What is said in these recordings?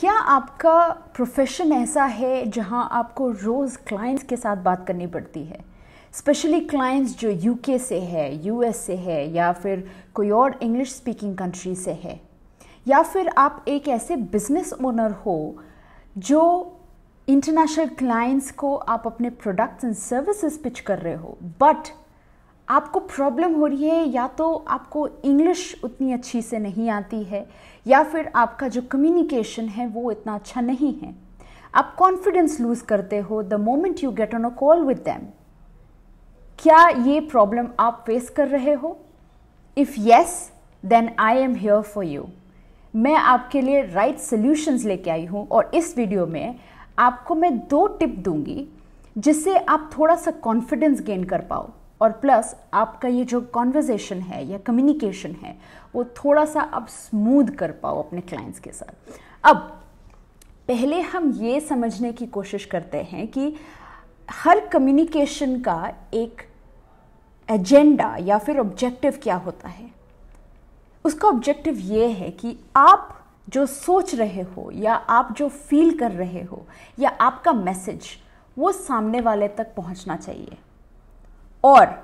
क्या आपका प्रोफेशन ऐसा है जहां आपको रोज़ क्लाइंट्स के साथ बात करनी पड़ती है स्पेशली क्लाइंट्स जो यूके से है यूएस से है या फिर कोई और इंग्लिश स्पीकिंग कंट्री से है या फिर आप एक ऐसे बिजनेस ओनर हो जो इंटरनेशनल क्लाइंट्स को आप अपने प्रोडक्ट्स एंड सर्विसेज पिच कर रहे हो बट आपको प्रॉब्लम हो रही है या तो आपको इंग्लिश उतनी अच्छी से नहीं आती है या फिर आपका जो कम्युनिकेशन है वो इतना अच्छा नहीं है आप कॉन्फिडेंस लूज करते हो the moment you get on a call with them क्या ये प्रॉब्लम आप फेस कर रहे हो if yes then I am here for you मैं आपके लिए राइट right सोल्यूशंस लेके आई हूँ और इस वीडियो में आपको मैं दो टिप दूंगी जिससे आप थोड़ा सा कॉन्फिडेंस गेन कर पाओ और प्लस आपका ये जो कॉन्वर्जेसन है या कम्युनिकेशन है वो थोड़ा सा आप स्मूद कर पाओ अपने क्लाइंट्स के साथ अब पहले हम ये समझने की कोशिश करते हैं कि हर कम्युनिकेशन का एक एजेंडा या फिर ऑब्जेक्टिव क्या होता है उसका ऑब्जेक्टिव ये है कि आप जो सोच रहे हो या आप जो फील कर रहे हो या आपका मैसेज वो सामने वाले तक पहुंचना चाहिए or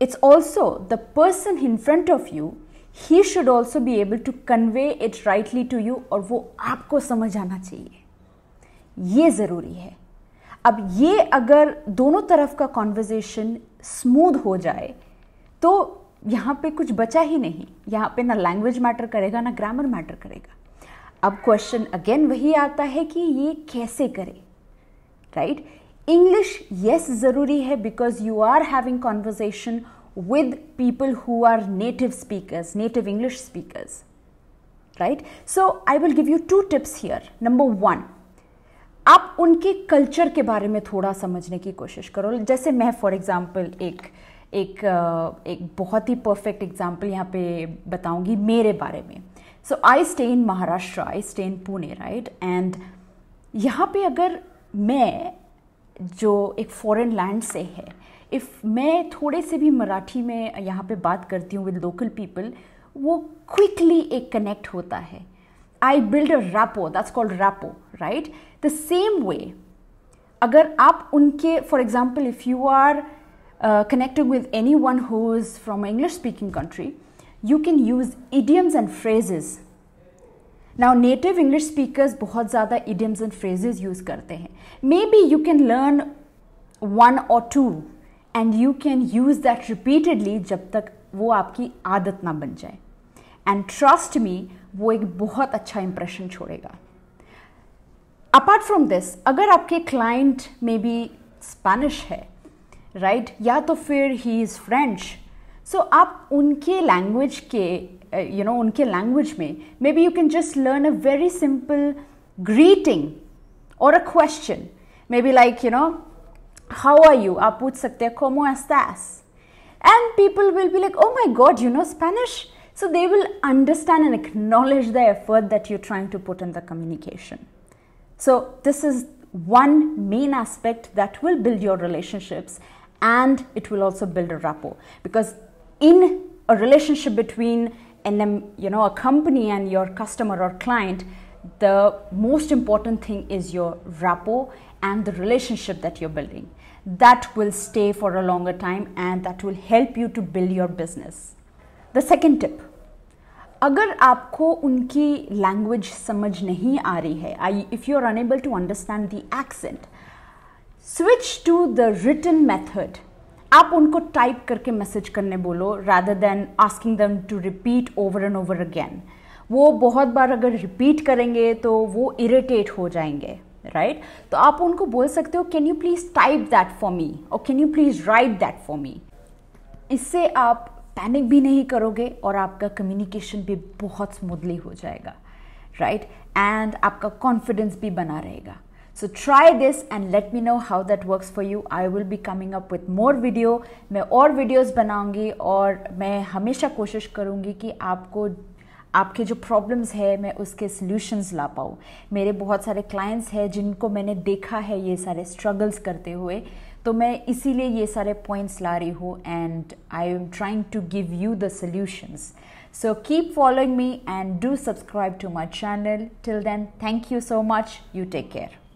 it's also the person in front of you he should also be able to convey it rightly to you और वो आपको समझ आना चाहिए ये ज़रूरी है अब ये अगर दोनों तरफ का कॉन्वर्जेशन स्मूद हो जाए तो यहाँ पे कुछ बचा ही नहीं यहाँ पे ना लैंग्वेज मैटर करेगा ना ग्रामर मैटर करेगा अब क्वेश्चन अगेन वही आता है कि ये कैसे करें राइट right? इंग्लिश यस ज़रूरी है because you are having conversation with people who are native speaker native English speaker right so I will give you two tips here number one आप उनके कल्चर के बारे में थोड़ा समझने की कोशिश करो जैसे मैं फॉर एग्ज़ाम्पल एक एक एक बहुत ही परफेक्ट एग्जाम्पल यहाँ पे बताऊँगी मेरे बारे में so I stay in Maharashtra I stay in Pune right and यहाँ पे अगर मैं जो एक फॉरेन लैंड से है इफ़ मैं थोड़े से भी मराठी में यहाँ पे बात करती हूँ विद लोकल पीपल वो क्विकली एक कनेक्ट होता है I build a rapport that's called rapport right the same way अगर आप उनके for example if you are connecting with anyone who is from English speaking country you can use idioms and phrases now native English speakers बहुत ज़्यादा idioms and phrases use करते हैं maybe you can learn one और two and you can use that repeatedly जब तक वो आपकी आदत ना बन जाए एंड ट्रस्ट मी वो एक बहुत अच्छा इम्प्रेशन छोड़ेगा अपार्ट फ्रॉम दिस अगर आपके क्लाइंट में भी स्पेनिश है राइट right? या तो फिर he is French so so, आप उनके लैंग्वेज के you uh, know you know, उनके लैंग्वेज में maybe you can just learn a very simple greeting और a question maybe like you know how are you आप पूछ सकते हैं कोमो एस्तास and people will be like oh my God you know Spanish So they will understand and acknowledge the effort that you're trying to put in the communication. So this is one main aspect that will build your relationships and it will also build a rapport because in a relationship between an, um, you know, a company and your customer or client, the most important thing is your rapport and the relationship that you're building. That will stay for a longer time and that will help you to build your business. The second tip अगर आपको उनकी language समझ नहीं आ रही है I if you are unable to understand the accent switch to the method आप उनको टाइप करके मैसेज करने बोलो rather than asking them to repeat over and over again वो बहुत बार अगर रिपीट करेंगे तो वो इरिटेट हो जाएंगे राइट right? तो आप उनको बोल सकते हो can you please type that for me और can you please write that for me इससे आप पैनिक भी नहीं करोगे और आपका कम्युनिकेशन भी बहुत स्मूदली हो जाएगा राइट right? एंड आपका कॉन्फिडेंस भी बना रहेगा So try this and let me know how that works for you. I will be coming up with more video. मैं और videos बनाऊंगी और मैं हमेशा कोशिश करूंगी कि आपको आपके जो प्रॉब्लम्स है मैं उसके सॉल्यूशंस ला पाऊँ मेरे बहुत सारे क्लाइंट्स हैं जिनको मैंने देखा है ये सारे स्ट्रगल्स करते हुए तो मैं इसीलिए ये सारे पॉइंट्स ला रही हूँ and I am trying to give you the solutions So keep following me and do subscribe to my channel. Till then, thank you so much. You take care.